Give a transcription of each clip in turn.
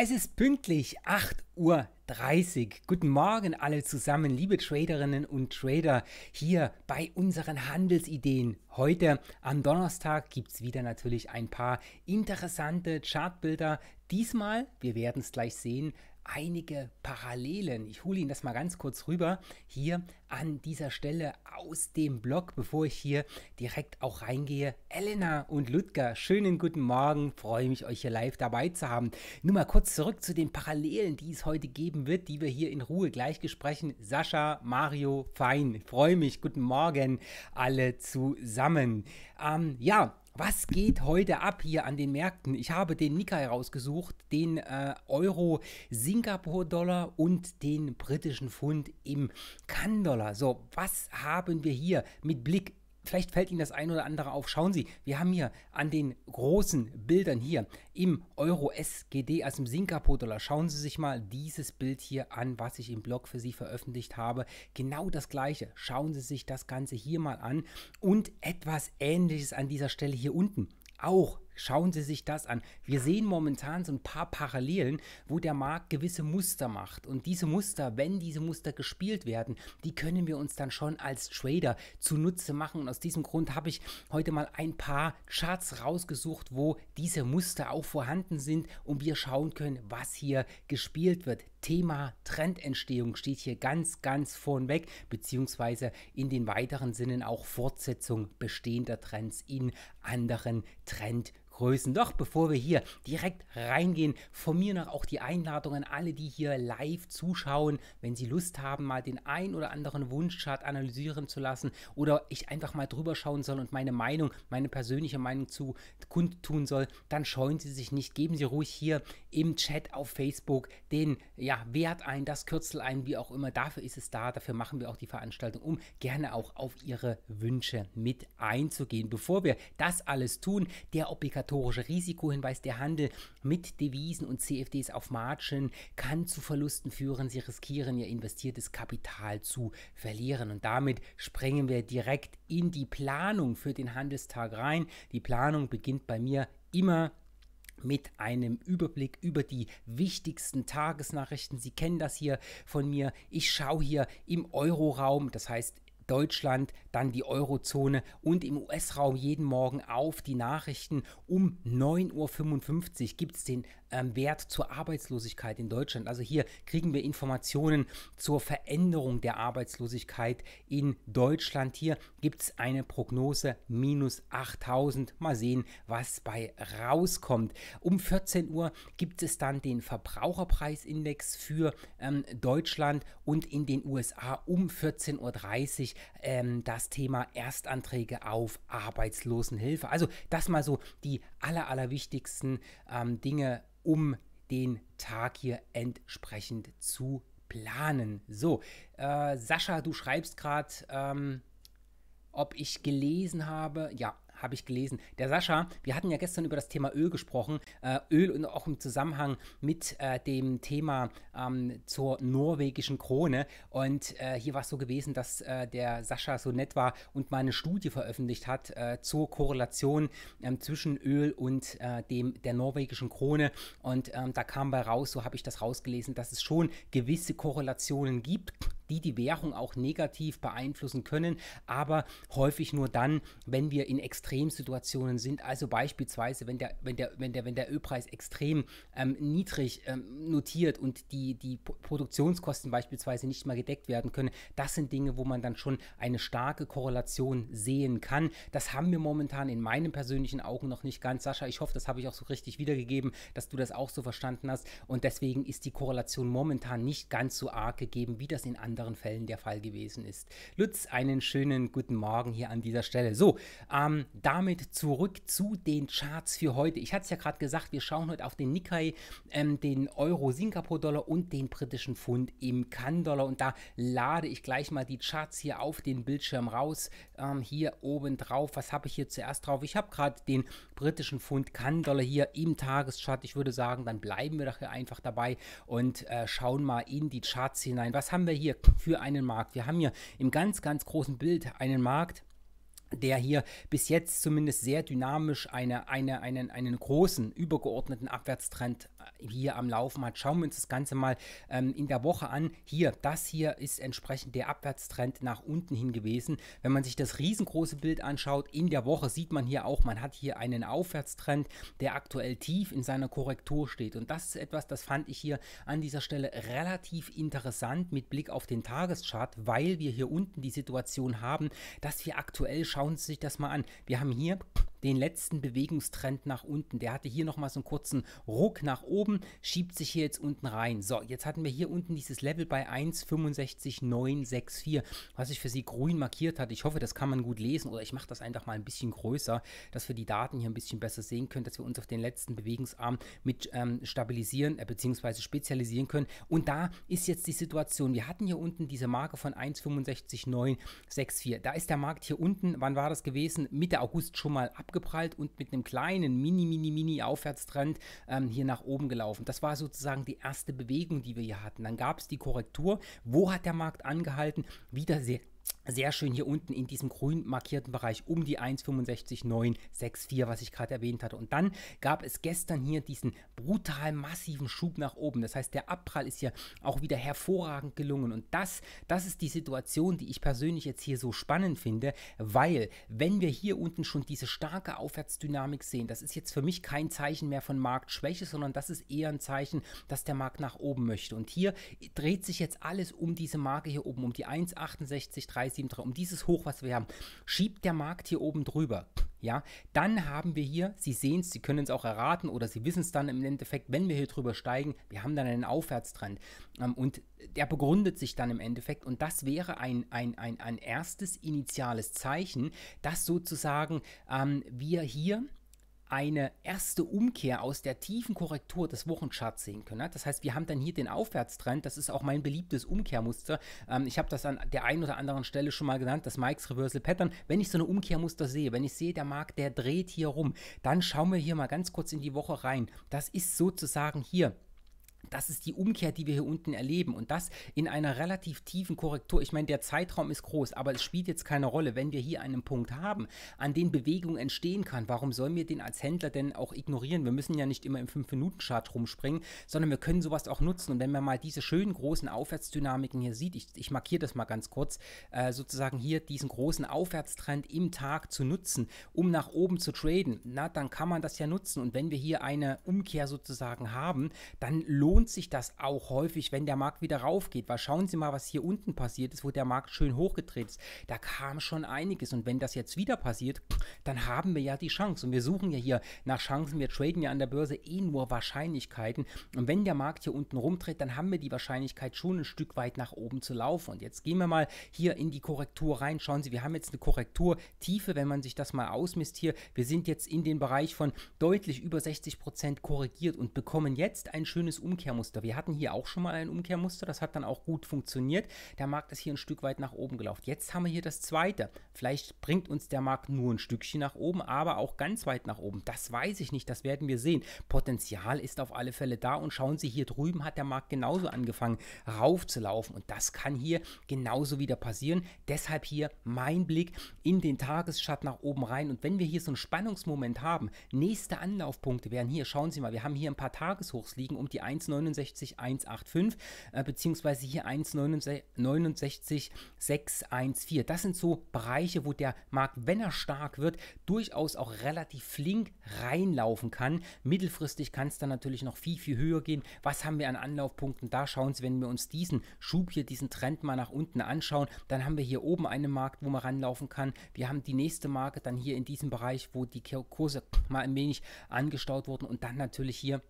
Es ist pünktlich 8.30 Uhr Guten Morgen alle zusammen, liebe Traderinnen und Trader, hier bei unseren Handelsideen. Heute am Donnerstag gibt es wieder natürlich ein paar interessante Chartbilder. Diesmal, wir werden es gleich sehen, einige Parallelen. Ich hole Ihnen das mal ganz kurz rüber hier an dieser Stelle aus dem Blog, bevor ich hier direkt auch reingehe. Elena und Ludger, schönen guten Morgen. Freue mich, euch hier live dabei zu haben. Nur mal kurz zurück zu den Parallelen, die es heute geben wird, die wir hier in Ruhe gleich besprechen. Sascha, Mario, fein. Freue mich. Guten Morgen alle zusammen. Ähm, ja, was geht heute ab hier an den Märkten? Ich habe den Nikkei rausgesucht, den äh, Euro Singapur-Dollar und den britischen Pfund im Kann-Dollar. So, was haben wir hier mit Blick Vielleicht fällt Ihnen das ein oder andere auf. Schauen Sie, wir haben hier an den großen Bildern hier im Euro SGD, also im Singapur-Dollar, schauen Sie sich mal dieses Bild hier an, was ich im Blog für Sie veröffentlicht habe. Genau das gleiche. Schauen Sie sich das Ganze hier mal an und etwas Ähnliches an dieser Stelle hier unten. Auch Schauen Sie sich das an. Wir sehen momentan so ein paar Parallelen, wo der Markt gewisse Muster macht. Und diese Muster, wenn diese Muster gespielt werden, die können wir uns dann schon als Trader zunutze machen. Und aus diesem Grund habe ich heute mal ein paar Charts rausgesucht, wo diese Muster auch vorhanden sind und wir schauen können, was hier gespielt wird. Thema Trendentstehung steht hier ganz, ganz vornweg, beziehungsweise in den weiteren Sinnen auch Fortsetzung bestehender Trends in anderen Trendmustern. Größen. Doch bevor wir hier direkt reingehen, von mir noch auch die Einladung an alle, die hier live zuschauen, wenn sie Lust haben, mal den ein oder anderen Wunschchart analysieren zu lassen oder ich einfach mal drüber schauen soll und meine Meinung, meine persönliche Meinung zu kundtun soll, dann scheuen Sie sich nicht, geben Sie ruhig hier im Chat auf Facebook den ja, Wert ein, das Kürzel ein, wie auch immer. Dafür ist es da, dafür machen wir auch die Veranstaltung, um gerne auch auf Ihre Wünsche mit einzugehen. Bevor wir das alles tun, der Obligator regulatorische Risikohinweis, der Handel mit Devisen und CFDs auf Margin kann zu Verlusten führen. Sie riskieren ihr investiertes Kapital zu verlieren. Und damit springen wir direkt in die Planung für den Handelstag rein. Die Planung beginnt bei mir immer mit einem Überblick über die wichtigsten Tagesnachrichten. Sie kennen das hier von mir. Ich schaue hier im Euroraum, das heißt Deutschland, dann die Eurozone und im US-Raum jeden Morgen auf die Nachrichten. Um 9.55 Uhr gibt es den ähm, Wert zur Arbeitslosigkeit in Deutschland. Also hier kriegen wir Informationen zur Veränderung der Arbeitslosigkeit in Deutschland. Hier gibt es eine Prognose minus 8000. Mal sehen, was bei rauskommt. Um 14 Uhr gibt es dann den Verbraucherpreisindex für ähm, Deutschland und in den USA um 14.30 Uhr ähm, das Thema Erstanträge auf Arbeitslosenhilfe. Also das mal so die aller, allerwichtigsten ähm, Dinge um den Tag hier entsprechend zu planen. So, äh, Sascha, du schreibst gerade, ähm, ob ich gelesen habe. Ja, habe ich gelesen. Der Sascha, wir hatten ja gestern über das Thema Öl gesprochen. Äh, Öl und auch im Zusammenhang mit äh, dem Thema ähm, zur norwegischen Krone. Und äh, hier war es so gewesen, dass äh, der Sascha so nett war und mal eine Studie veröffentlicht hat äh, zur Korrelation ähm, zwischen Öl und äh, dem, der norwegischen Krone. Und ähm, da kam bei raus, so habe ich das rausgelesen, dass es schon gewisse Korrelationen gibt die die Währung auch negativ beeinflussen können, aber häufig nur dann, wenn wir in Extremsituationen sind. Also beispielsweise, wenn der, wenn der, wenn der, wenn der Ölpreis extrem ähm, niedrig ähm, notiert und die, die Produktionskosten beispielsweise nicht mal gedeckt werden können. Das sind Dinge, wo man dann schon eine starke Korrelation sehen kann. Das haben wir momentan in meinen persönlichen Augen noch nicht ganz. Sascha, ich hoffe, das habe ich auch so richtig wiedergegeben, dass du das auch so verstanden hast. Und deswegen ist die Korrelation momentan nicht ganz so arg gegeben, wie das in anderen anderen Fällen der Fall gewesen ist. Lutz, einen schönen guten Morgen hier an dieser Stelle. So, ähm, damit zurück zu den Charts für heute. Ich hatte es ja gerade gesagt, wir schauen heute auf den Nikkei, ähm, den Euro, Singapur-Dollar und den britischen Pfund im Kann-Dollar. Und da lade ich gleich mal die Charts hier auf den Bildschirm raus. Ähm, hier oben drauf, was habe ich hier zuerst drauf? Ich habe gerade den britischen Pfund, Kann-Dollar hier im Tageschart. Ich würde sagen, dann bleiben wir doch hier einfach dabei und äh, schauen mal in die Charts hinein. Was haben wir hier für einen Markt? Wir haben hier im ganz, ganz großen Bild einen Markt, der hier bis jetzt zumindest sehr dynamisch eine, eine, einen, einen großen, übergeordneten Abwärtstrend äh, hier am Laufen hat. Schauen wir uns das Ganze mal ähm, in der Woche an. Hier, das hier ist entsprechend der Abwärtstrend nach unten hin gewesen. Wenn man sich das riesengroße Bild anschaut, in der Woche sieht man hier auch, man hat hier einen Aufwärtstrend, der aktuell tief in seiner Korrektur steht. Und das ist etwas, das fand ich hier an dieser Stelle relativ interessant mit Blick auf den Tageschart, weil wir hier unten die Situation haben, dass wir aktuell schauen, schauen Sie sich das mal an. Wir haben hier den letzten Bewegungstrend nach unten. Der hatte hier nochmal so einen kurzen Ruck nach oben, schiebt sich hier jetzt unten rein. So, jetzt hatten wir hier unten dieses Level bei 1,65964, was ich für Sie grün markiert hatte. Ich hoffe, das kann man gut lesen oder ich mache das einfach mal ein bisschen größer, dass wir die Daten hier ein bisschen besser sehen können, dass wir uns auf den letzten Bewegungsarm mit ähm, stabilisieren äh, bzw. spezialisieren können. Und da ist jetzt die Situation. Wir hatten hier unten diese Marke von 1,65964. Da ist der Markt hier unten, wann war das gewesen? Mitte August schon mal ab abgeprallt und mit einem kleinen Mini, Mini, Mini Aufwärtstrend ähm, hier nach oben gelaufen. Das war sozusagen die erste Bewegung, die wir hier hatten. Dann gab es die Korrektur. Wo hat der Markt angehalten? Wieder sehr sehr schön hier unten in diesem grün markierten Bereich um die 1,65964, was ich gerade erwähnt hatte. Und dann gab es gestern hier diesen brutal massiven Schub nach oben. Das heißt, der Abprall ist hier auch wieder hervorragend gelungen. Und das, das ist die Situation, die ich persönlich jetzt hier so spannend finde, weil wenn wir hier unten schon diese starke Aufwärtsdynamik sehen, das ist jetzt für mich kein Zeichen mehr von Marktschwäche, sondern das ist eher ein Zeichen, dass der Markt nach oben möchte. Und hier dreht sich jetzt alles um diese Marke hier oben, um die 1,6830. 1,73, um dieses Hoch, was wir haben, schiebt der Markt hier oben drüber. Ja, dann haben wir hier, Sie sehen es, Sie können es auch erraten oder Sie wissen es dann im Endeffekt, wenn wir hier drüber steigen, wir haben dann einen Aufwärtstrend. Ähm, und der begründet sich dann im Endeffekt. Und das wäre ein, ein, ein, ein erstes initiales Zeichen, dass sozusagen ähm, wir hier eine erste Umkehr aus der tiefen Korrektur des Wochencharts sehen können. Ne? Das heißt, wir haben dann hier den Aufwärtstrend. Das ist auch mein beliebtes Umkehrmuster. Ähm, ich habe das an der einen oder anderen Stelle schon mal genannt, das Mike's Reversal Pattern. Wenn ich so eine Umkehrmuster sehe, wenn ich sehe, der Markt, der dreht hier rum, dann schauen wir hier mal ganz kurz in die Woche rein. Das ist sozusagen hier das ist die Umkehr, die wir hier unten erleben. Und das in einer relativ tiefen Korrektur. Ich meine, der Zeitraum ist groß, aber es spielt jetzt keine Rolle. Wenn wir hier einen Punkt haben, an den Bewegung entstehen kann, warum sollen wir den als Händler denn auch ignorieren? Wir müssen ja nicht immer im 5-Minuten-Chart rumspringen, sondern wir können sowas auch nutzen. Und wenn man mal diese schönen großen Aufwärtsdynamiken hier sieht, ich, ich markiere das mal ganz kurz, äh, sozusagen hier diesen großen Aufwärtstrend im Tag zu nutzen, um nach oben zu traden, na, dann kann man das ja nutzen. Und wenn wir hier eine Umkehr sozusagen haben, dann lohnt lohnt sich das auch häufig, wenn der Markt wieder raufgeht. Weil schauen Sie mal, was hier unten passiert ist, wo der Markt schön hochgetreten ist. Da kam schon einiges. Und wenn das jetzt wieder passiert, dann haben wir ja die Chance. Und wir suchen ja hier nach Chancen. Wir traden ja an der Börse eh nur Wahrscheinlichkeiten. Und wenn der Markt hier unten rumdreht, dann haben wir die Wahrscheinlichkeit schon ein Stück weit nach oben zu laufen. Und jetzt gehen wir mal hier in die Korrektur rein. Schauen Sie, wir haben jetzt eine Korrekturtiefe, wenn man sich das mal ausmisst hier. Wir sind jetzt in den Bereich von deutlich über 60% Prozent korrigiert und bekommen jetzt ein schönes Umkehr Umkehrmuster. Wir hatten hier auch schon mal ein Umkehrmuster, das hat dann auch gut funktioniert. Der Markt ist hier ein Stück weit nach oben gelaufen. Jetzt haben wir hier das zweite. Vielleicht bringt uns der Markt nur ein Stückchen nach oben, aber auch ganz weit nach oben. Das weiß ich nicht, das werden wir sehen. Potenzial ist auf alle Fälle da und schauen Sie, hier drüben hat der Markt genauso angefangen raufzulaufen und das kann hier genauso wieder passieren. Deshalb hier mein Blick in den Tagesschatten nach oben rein und wenn wir hier so einen Spannungsmoment haben, nächste Anlaufpunkte wären hier, schauen Sie mal, wir haben hier ein paar Tageshochs liegen um die 1 1,69185 äh, beziehungsweise hier 1,69614. Das sind so Bereiche, wo der Markt, wenn er stark wird, durchaus auch relativ flink reinlaufen kann. Mittelfristig kann es dann natürlich noch viel, viel höher gehen. Was haben wir an Anlaufpunkten? Da schauen Sie, wenn wir uns diesen Schub hier, diesen Trend mal nach unten anschauen, dann haben wir hier oben einen Markt, wo man ranlaufen kann. Wir haben die nächste Marke dann hier in diesem Bereich, wo die Kurse mal ein wenig angestaut wurden und dann natürlich hier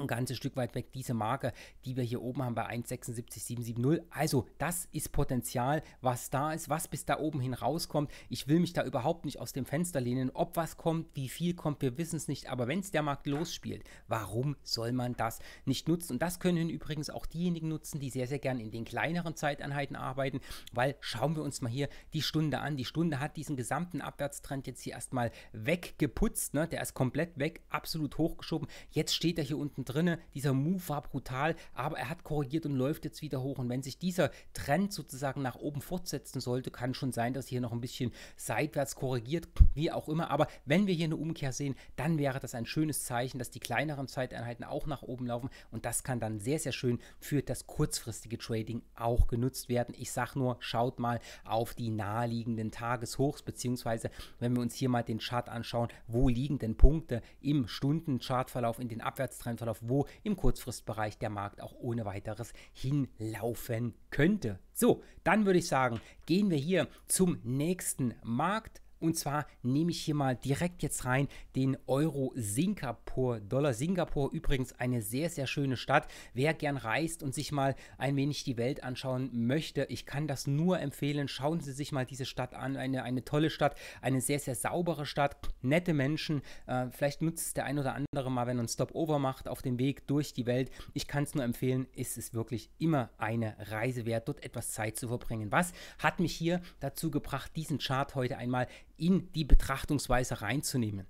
ein ganzes Stück weit weg diese Marke, die wir hier oben haben bei 1,76770. Also das ist Potenzial, was da ist, was bis da oben hin rauskommt. Ich will mich da überhaupt nicht aus dem Fenster lehnen. Ob was kommt, wie viel kommt, wir wissen es nicht. Aber wenn es der Markt losspielt, warum soll man das nicht nutzen? Und das können übrigens auch diejenigen nutzen, die sehr, sehr gern in den kleineren Zeiteinheiten arbeiten, weil schauen wir uns mal hier die Stunde an. Die Stunde hat diesen gesamten Abwärtstrend jetzt hier erstmal weggeputzt. Ne? Der ist komplett weg, absolut hochgeschoben. Jetzt steht er hier unten drin. Dieser Move war brutal, aber er hat korrigiert und läuft jetzt wieder hoch. Und wenn sich dieser Trend sozusagen nach oben fortsetzen sollte, kann schon sein, dass hier noch ein bisschen seitwärts korrigiert, wie auch immer. Aber wenn wir hier eine Umkehr sehen, dann wäre das ein schönes Zeichen, dass die kleineren Zeiteinheiten auch nach oben laufen. Und das kann dann sehr, sehr schön für das kurzfristige Trading auch genutzt werden. Ich sage nur, schaut mal auf die naheliegenden Tageshochs, beziehungsweise wenn wir uns hier mal den Chart anschauen, wo liegen denn Punkte im Stundenchartverlauf, in den Abwärtstrendverlauf auf wo im Kurzfristbereich der Markt auch ohne weiteres hinlaufen könnte. So, dann würde ich sagen, gehen wir hier zum nächsten Markt und zwar nehme ich hier mal direkt jetzt rein den Euro Singapur Dollar. Singapur übrigens eine sehr, sehr schöne Stadt. Wer gern reist und sich mal ein wenig die Welt anschauen möchte, ich kann das nur empfehlen. Schauen Sie sich mal diese Stadt an. Eine, eine tolle Stadt, eine sehr, sehr saubere Stadt, nette Menschen. Äh, vielleicht nutzt es der ein oder andere mal, wenn man Stopover macht auf dem Weg durch die Welt. Ich kann es nur empfehlen, Es ist wirklich immer eine Reise wert, dort etwas Zeit zu verbringen. Was hat mich hier dazu gebracht, diesen Chart heute einmal in die Betrachtungsweise reinzunehmen.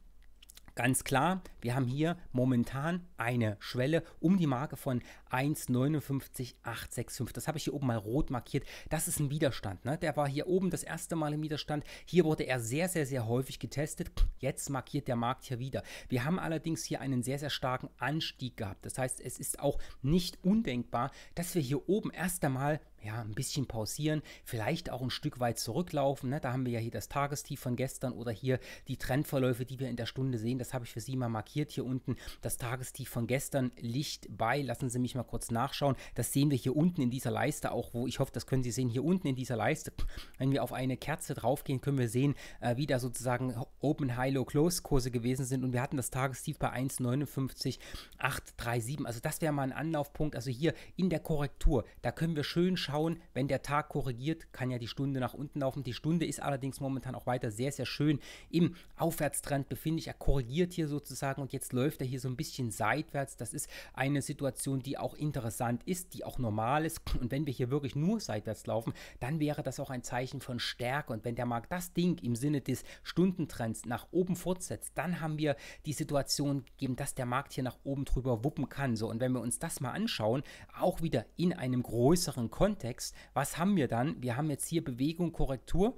Ganz klar, wir haben hier momentan eine Schwelle um die Marke von 1,59865. Das habe ich hier oben mal rot markiert. Das ist ein Widerstand. Ne? Der war hier oben das erste Mal im Widerstand. Hier wurde er sehr, sehr, sehr häufig getestet. Jetzt markiert der Markt hier wieder. Wir haben allerdings hier einen sehr, sehr starken Anstieg gehabt. Das heißt, es ist auch nicht undenkbar, dass wir hier oben erst einmal ja, ein bisschen pausieren, vielleicht auch ein Stück weit zurücklaufen. Ne? Da haben wir ja hier das Tagestief von gestern oder hier die Trendverläufe, die wir in der Stunde sehen. Das habe ich für Sie mal markiert hier unten. Das Tagestief von gestern Licht bei. Lassen Sie mich mal kurz nachschauen. Das sehen wir hier unten in dieser Leiste auch, wo ich hoffe, das können Sie sehen. Hier unten in dieser Leiste, wenn wir auf eine Kerze draufgehen, können wir sehen, äh, wie da sozusagen Open, High, Low, Close Kurse gewesen sind. Und wir hatten das Tagestief bei 1,59,837. Also das wäre mal ein Anlaufpunkt. Also hier in der Korrektur, da können wir schön schauen schauen, wenn der Tag korrigiert, kann ja die Stunde nach unten laufen. Die Stunde ist allerdings momentan auch weiter sehr, sehr schön im Aufwärtstrend befindlich. Er korrigiert hier sozusagen und jetzt läuft er hier so ein bisschen seitwärts. Das ist eine Situation, die auch interessant ist, die auch normal ist. Und wenn wir hier wirklich nur seitwärts laufen, dann wäre das auch ein Zeichen von Stärke. Und wenn der Markt das Ding im Sinne des Stundentrends nach oben fortsetzt, dann haben wir die Situation gegeben, dass der Markt hier nach oben drüber wuppen kann. So, und wenn wir uns das mal anschauen, auch wieder in einem größeren Kontext, Kontext. Was haben wir dann? Wir haben jetzt hier Bewegung, Korrektur.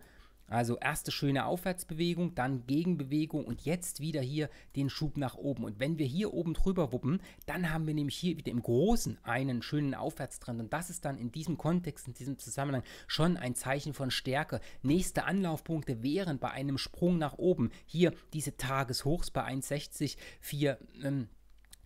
Also erste schöne Aufwärtsbewegung, dann Gegenbewegung und jetzt wieder hier den Schub nach oben. Und wenn wir hier oben drüber wuppen, dann haben wir nämlich hier wieder im Großen einen schönen Aufwärtstrend. Und das ist dann in diesem Kontext, in diesem Zusammenhang schon ein Zeichen von Stärke. Nächste Anlaufpunkte wären bei einem Sprung nach oben hier diese Tageshochs bei 1,60, 4, ähm,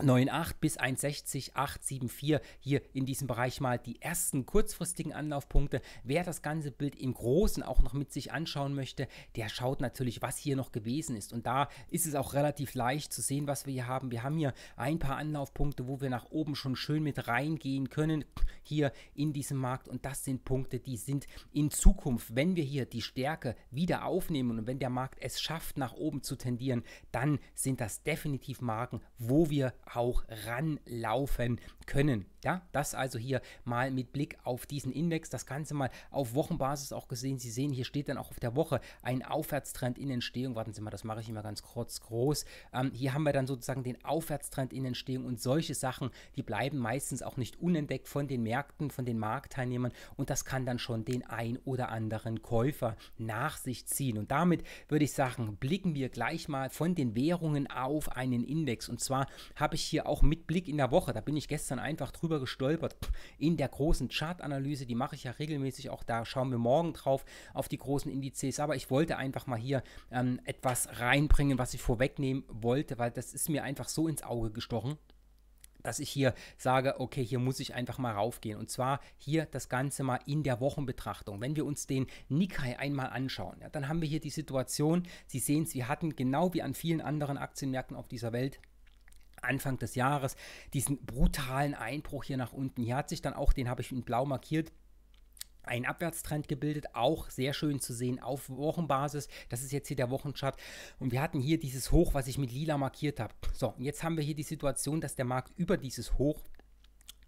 9,8 bis 1,60, 8,74 hier in diesem Bereich mal die ersten kurzfristigen Anlaufpunkte. Wer das ganze Bild im Großen auch noch mit sich anschauen möchte, der schaut natürlich, was hier noch gewesen ist. Und da ist es auch relativ leicht zu sehen, was wir hier haben. Wir haben hier ein paar Anlaufpunkte, wo wir nach oben schon schön mit reingehen können, hier in diesem Markt. Und das sind Punkte, die sind in Zukunft, wenn wir hier die Stärke wieder aufnehmen und wenn der Markt es schafft, nach oben zu tendieren, dann sind das definitiv Marken, wo wir auch ranlaufen können. Ja, das also hier mal mit Blick auf diesen Index, das Ganze mal auf Wochenbasis auch gesehen. Sie sehen, hier steht dann auch auf der Woche ein Aufwärtstrend in Entstehung. Warten Sie mal, das mache ich immer ganz kurz groß. Ähm, hier haben wir dann sozusagen den Aufwärtstrend in Entstehung und solche Sachen, die bleiben meistens auch nicht unentdeckt von den Märkten, von den Marktteilnehmern und das kann dann schon den ein oder anderen Käufer nach sich ziehen. Und damit würde ich sagen, blicken wir gleich mal von den Währungen auf einen Index. Und zwar habe ich ich hier auch mit Blick in der Woche, da bin ich gestern einfach drüber gestolpert, in der großen Chartanalyse, die mache ich ja regelmäßig auch da, schauen wir morgen drauf auf die großen Indizes, aber ich wollte einfach mal hier ähm, etwas reinbringen, was ich vorwegnehmen wollte, weil das ist mir einfach so ins Auge gestochen dass ich hier sage, okay, hier muss ich einfach mal raufgehen. Und zwar hier das Ganze mal in der Wochenbetrachtung. Wenn wir uns den Nikkei einmal anschauen, ja, dann haben wir hier die Situation, Sie sehen es, wir hatten genau wie an vielen anderen Aktienmärkten auf dieser Welt Anfang des Jahres diesen brutalen Einbruch hier nach unten. Hier hat sich dann auch, den habe ich in blau markiert, ein Abwärtstrend gebildet, auch sehr schön zu sehen auf Wochenbasis. Das ist jetzt hier der Wochenchart. Und wir hatten hier dieses Hoch, was ich mit lila markiert habe. So, jetzt haben wir hier die Situation, dass der Markt über dieses Hoch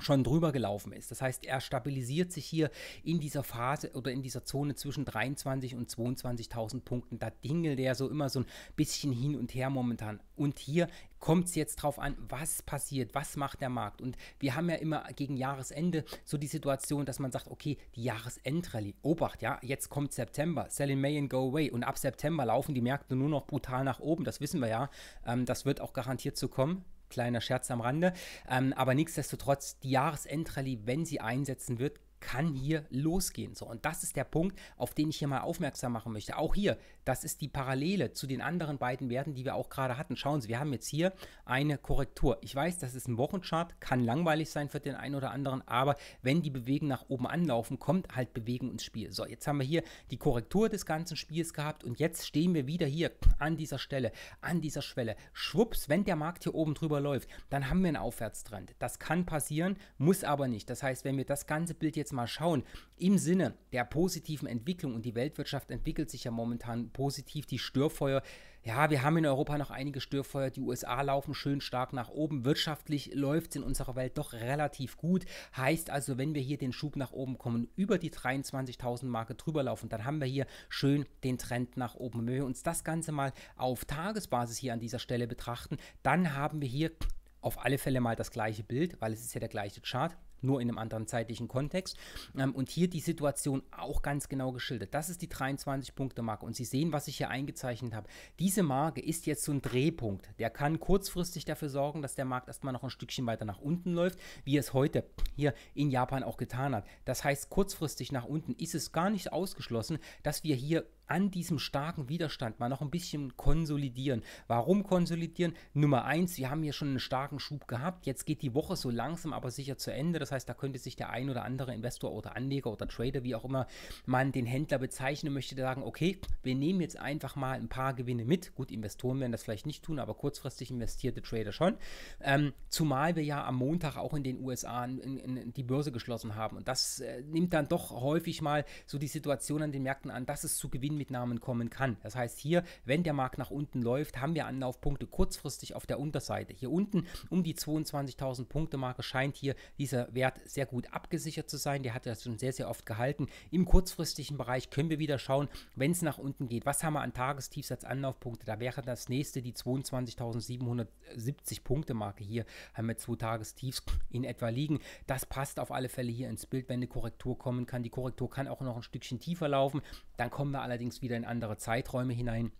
schon drüber gelaufen ist. Das heißt, er stabilisiert sich hier in dieser Phase oder in dieser Zone zwischen 23 und 22.000 Punkten. Da dingelt er so immer so ein bisschen hin und her momentan. Und hier kommt es jetzt drauf an, was passiert, was macht der Markt. Und wir haben ja immer gegen Jahresende so die Situation, dass man sagt, okay, die Jahresendrallye, Obacht, ja, jetzt kommt September, sell in May and go away. Und ab September laufen die Märkte nur noch brutal nach oben, das wissen wir ja. Ähm, das wird auch garantiert so kommen. Kleiner Scherz am Rande. Ähm, aber nichtsdestotrotz, die Jahresendrallye, wenn sie einsetzen wird, kann hier losgehen. So, und das ist der Punkt, auf den ich hier mal aufmerksam machen möchte. Auch hier, das ist die Parallele zu den anderen beiden Werten, die wir auch gerade hatten. Schauen Sie, wir haben jetzt hier eine Korrektur. Ich weiß, das ist ein Wochenchart, kann langweilig sein für den einen oder anderen, aber wenn die Bewegung nach oben anlaufen, kommt halt Bewegung ins Spiel. So, jetzt haben wir hier die Korrektur des ganzen Spiels gehabt und jetzt stehen wir wieder hier an dieser Stelle, an dieser Schwelle. Schwupps, wenn der Markt hier oben drüber läuft, dann haben wir einen Aufwärtstrend. Das kann passieren, muss aber nicht. Das heißt, wenn wir das ganze Bild jetzt jetzt mal schauen, im Sinne der positiven Entwicklung und die Weltwirtschaft entwickelt sich ja momentan positiv, die Störfeuer, ja, wir haben in Europa noch einige Störfeuer, die USA laufen schön stark nach oben, wirtschaftlich läuft es in unserer Welt doch relativ gut, heißt also, wenn wir hier den Schub nach oben kommen, über die 23.000 Marke drüber laufen, dann haben wir hier schön den Trend nach oben. wenn wir uns das Ganze mal auf Tagesbasis hier an dieser Stelle betrachten, dann haben wir hier auf alle Fälle mal das gleiche Bild, weil es ist ja der gleiche Chart nur in einem anderen zeitlichen Kontext. Ähm, und hier die Situation auch ganz genau geschildert. Das ist die 23-Punkte-Marke. Und Sie sehen, was ich hier eingezeichnet habe. Diese Marke ist jetzt so ein Drehpunkt. Der kann kurzfristig dafür sorgen, dass der Markt erstmal noch ein Stückchen weiter nach unten läuft, wie es heute hier in Japan auch getan hat. Das heißt, kurzfristig nach unten ist es gar nicht ausgeschlossen, dass wir hier an diesem starken Widerstand mal noch ein bisschen konsolidieren. Warum konsolidieren? Nummer eins, wir haben hier schon einen starken Schub gehabt. Jetzt geht die Woche so langsam, aber sicher zu Ende. Das heißt, da könnte sich der ein oder andere Investor oder Anleger oder Trader, wie auch immer man den Händler bezeichnen möchte, sagen, okay, wir nehmen jetzt einfach mal ein paar Gewinne mit. Gut, Investoren werden das vielleicht nicht tun, aber kurzfristig investierte Trader schon. Ähm, zumal wir ja am Montag auch in den USA in, in, in die Börse geschlossen haben. Und das äh, nimmt dann doch häufig mal so die Situation an den Märkten an, dass es zu Gewinnen Gewinnmitnahmen kommen kann. Das heißt hier, wenn der Markt nach unten läuft, haben wir Anlaufpunkte kurzfristig auf der Unterseite. Hier unten um die 22.000 Punkte Marke scheint hier dieser Wert sehr gut abgesichert zu sein. Der hat das schon sehr, sehr oft gehalten. Im kurzfristigen Bereich können wir wieder schauen, wenn es nach unten geht. Was haben wir an Tagestiefs als Anlaufpunkte? Da wäre das nächste die 22.770 Punkte Marke. Hier haben wir zwei Tagestiefs in etwa liegen. Das passt auf alle Fälle hier ins Bild, wenn eine Korrektur kommen kann. Die Korrektur kann auch noch ein Stückchen tiefer laufen. Dann kommen wir allerdings allerdings wieder in andere Zeiträume hinein.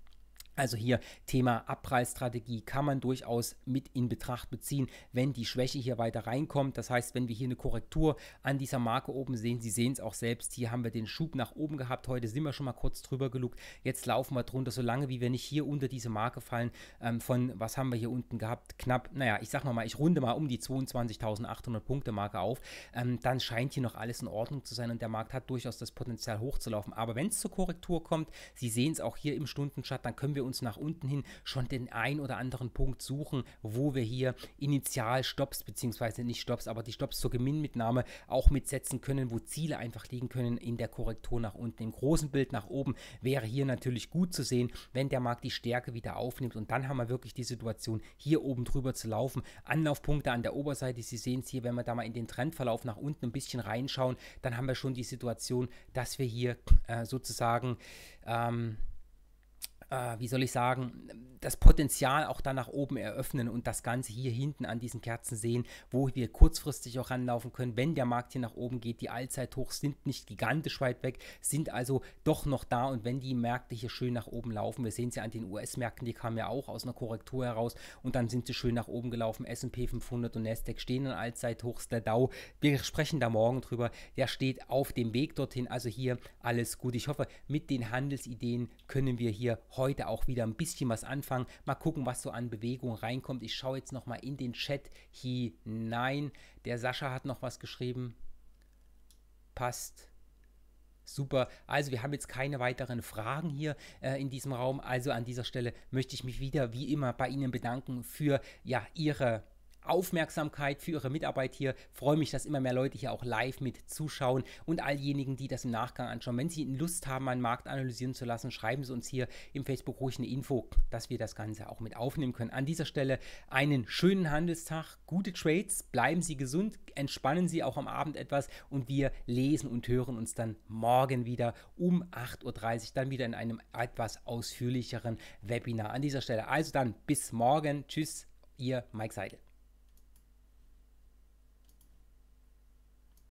Also hier Thema Abpreisstrategie kann man durchaus mit in Betracht beziehen, wenn die Schwäche hier weiter reinkommt. Das heißt, wenn wir hier eine Korrektur an dieser Marke oben sehen, Sie sehen es auch selbst, hier haben wir den Schub nach oben gehabt. Heute sind wir schon mal kurz drüber gelugt. Jetzt laufen wir drunter, solange wie wir nicht hier unter diese Marke fallen, ähm, von was haben wir hier unten gehabt? Knapp, naja, ich sag mal, ich runde mal um die 22.800 Punkte Marke auf. Ähm, dann scheint hier noch alles in Ordnung zu sein und der Markt hat durchaus das Potenzial hochzulaufen. Aber wenn es zur Korrektur kommt, Sie sehen es auch hier im Stundenschatten, dann können wir wir uns nach unten hin schon den ein oder anderen Punkt suchen, wo wir hier initial Stops, beziehungsweise nicht Stops, aber die Stops zur Gewinnmitnahme auch mitsetzen können, wo Ziele einfach liegen können in der Korrektur nach unten. Im großen Bild nach oben wäre hier natürlich gut zu sehen, wenn der Markt die Stärke wieder aufnimmt. Und dann haben wir wirklich die Situation, hier oben drüber zu laufen. Anlaufpunkte an der Oberseite, Sie sehen es hier, wenn wir da mal in den Trendverlauf nach unten ein bisschen reinschauen, dann haben wir schon die Situation, dass wir hier äh, sozusagen ähm, äh, wie soll ich sagen, das Potenzial auch da nach oben eröffnen und das Ganze hier hinten an diesen Kerzen sehen, wo wir kurzfristig auch ranlaufen können, wenn der Markt hier nach oben geht. Die Allzeithochs sind nicht gigantisch weit weg, sind also doch noch da und wenn die Märkte hier schön nach oben laufen, wir sehen es ja an den US-Märkten, die kamen ja auch aus einer Korrektur heraus und dann sind sie schön nach oben gelaufen. S&P 500 und Nasdaq stehen an Allzeithochs, der Dow, wir sprechen da morgen drüber, der steht auf dem Weg dorthin, also hier alles gut. Ich hoffe, mit den Handelsideen können wir hier heute heute auch wieder ein bisschen was anfangen. Mal gucken, was so an Bewegung reinkommt. Ich schaue jetzt nochmal in den Chat hinein. Der Sascha hat noch was geschrieben. Passt. Super. Also wir haben jetzt keine weiteren Fragen hier äh, in diesem Raum. Also an dieser Stelle möchte ich mich wieder wie immer bei Ihnen bedanken für ja Ihre Aufmerksamkeit für Ihre Mitarbeit hier. Freue mich, dass immer mehr Leute hier auch live mit zuschauen und all diejenigen, die das im Nachgang anschauen. Wenn Sie Lust haben, einen Markt analysieren zu lassen, schreiben Sie uns hier im Facebook ruhig eine Info, dass wir das Ganze auch mit aufnehmen können. An dieser Stelle einen schönen Handelstag, gute Trades, bleiben Sie gesund, entspannen Sie auch am Abend etwas und wir lesen und hören uns dann morgen wieder um 8.30 Uhr, dann wieder in einem etwas ausführlicheren Webinar. An dieser Stelle also dann bis morgen. Tschüss, Ihr Mike Seidel.